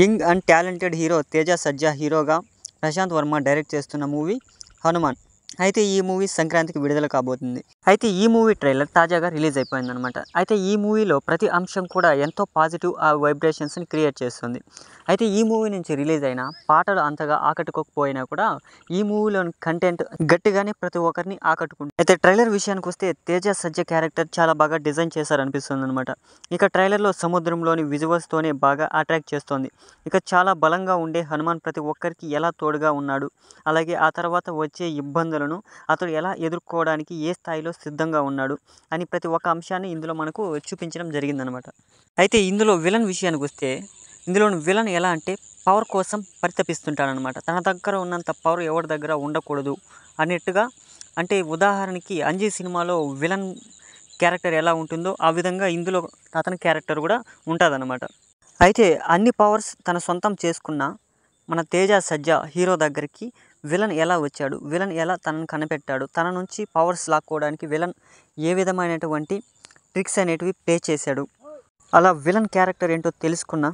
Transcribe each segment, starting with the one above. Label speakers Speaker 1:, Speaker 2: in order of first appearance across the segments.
Speaker 1: young and talented hero Teja Sajja హీరోగా Prashanth Varma direct చేస్తున్న movie Hanuman అయితే ఈ మూవీ సంక్రాంతికి విడుదల కాబోతుంది అయితే ఈ మూవీ ట్రైలర్ తాజాగా రిలీజ్ అయిపోయిందనమాట అయితే ఈ మూవీలో ప్రతి అంశం కూడా ఎంతో పాజిటివ్ ఆ వైబ్రేషన్స్ని క్రియేట్ చేస్తుంది అయితే ఈ మూవీ నుంచి రిలీజ్ అయిన పాటలు అంతగా ఆకట్టుకోకపోయినా కూడా ఈ మూవీలోని కంటెంట్ గట్టిగానే ప్రతి ఒక్కరిని ఆకట్టుకుంటుంది అయితే ట్రైలర్ విషయానికి వస్తే తేజ సజ్జ క్యారెక్టర్ చాలా బాగా డిజైన్ చేశారనిపిస్తుంది అనమాట ఇక ట్రైలర్లో సముద్రంలోని విజువల్స్తోనే బాగా అట్రాక్ట్ చేస్తోంది ఇక చాలా బలంగా ఉండే హనుమాన్ ప్రతి ఒక్కరికి ఎలా తోడుగా ఉన్నాడు అలాగే ఆ తర్వాత వచ్చే ఇబ్బందులను సమస్యలను అతడు ఎలా ఎదుర్కోవడానికి ఏ స్థాయిలో సిద్ధంగా ఉన్నాడు అని ప్రతి ఒక్క అంశాన్ని ఇందులో మనకు చూపించడం జరిగిందనమాట అయితే ఇందులో విలన్ విషయానికి వస్తే ఇందులోని విలన్ ఎలా అంటే పవర్ కోసం పరితపిస్తుంటాడనమాట తన దగ్గర ఉన్నంత పవర్ ఎవరి దగ్గర ఉండకూడదు అన్నట్టుగా అంటే ఉదాహరణకి అంజీ సినిమాలో విలన్ క్యారెక్టర్ ఎలా ఉంటుందో ఆ విధంగా ఇందులో అతని క్యారెక్టర్ కూడా ఉంటుందన్నమాట అయితే అన్ని పవర్స్ తన సొంతం చేసుకున్న మన తేజ సజ్జ హీరో దగ్గరికి విలన్ ఎలా వచ్చాడు విలన్ ఎలా తనను కనిపెట్టాడు తన నుంచి పవర్స్ లాక్కోవడానికి విలన్ ఏ విధమైనటువంటి ట్రిక్స్ అనేటివి పే చేశాడు అలా విలన్ క్యారెక్టర్ ఏంటో తెలుసుకున్న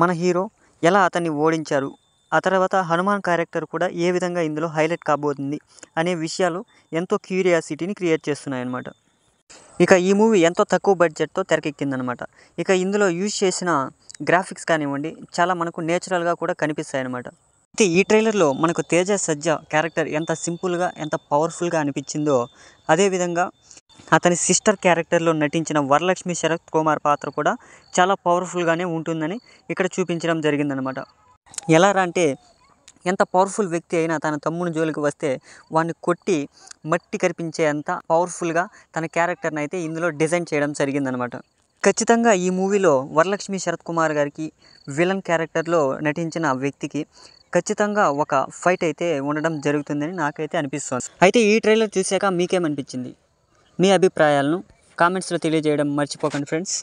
Speaker 1: మన హీరో ఎలా అతన్ని ఓడించారు ఆ తర్వాత హనుమాన్ క్యారెక్టర్ కూడా ఏ విధంగా ఇందులో హైలైట్ కాబోతుంది అనే విషయాలు ఎంతో క్యూరియాసిటీని క్రియేట్ చేస్తున్నాయన్నమాట ఇక ఈ మూవీ ఎంతో తక్కువ బడ్జెట్తో తెరకెక్కిందనమాట ఇక ఇందులో యూజ్ చేసిన గ్రాఫిక్స్ కానివ్వండి చాలా మనకు నేచురల్గా కూడా కనిపిస్తాయి అన్నమాట అయితే ఈ ట్రైలర్లో మనకు తేజ సజ్జ క్యారెక్టర్ ఎంత సింపుల్గా ఎంత పవర్ఫుల్గా అనిపించిందో అదేవిధంగా అతని సిస్టర్ క్యారెక్టర్లో నటించిన వరలక్ష్మి శరత్ కుమార్ పాత్ర కూడా చాలా పవర్ఫుల్గానే ఉంటుందని ఇక్కడ చూపించడం జరిగిందనమాట ఎలా అంటే ఎంత పవర్ఫుల్ వ్యక్తి అయినా తన తమ్ముని జోలికి వస్తే వాడిని కొట్టి మట్టి కరిపించే అంత పవర్ఫుల్గా తన క్యారెక్టర్ని అయితే ఇందులో డిజైన్ చేయడం జరిగిందనమాట ఖచ్చితంగా ఈ మూవీలో వరలక్ష్మి శరత్ కుమార్ గారికి విలన్ క్యారెక్టర్లో నటించిన వ్యక్తికి ఖచ్చితంగా ఒక ఫైట్ అయితే ఉండడం జరుగుతుందని నాకైతే అనిపిస్తుంది అయితే ఈ ట్రైలర్ చూశాక మీకేమనిపించింది మీ అభిప్రాయాలను కామెంట్స్లో తెలియజేయడం మర్చిపోకండి ఫ్రెండ్స్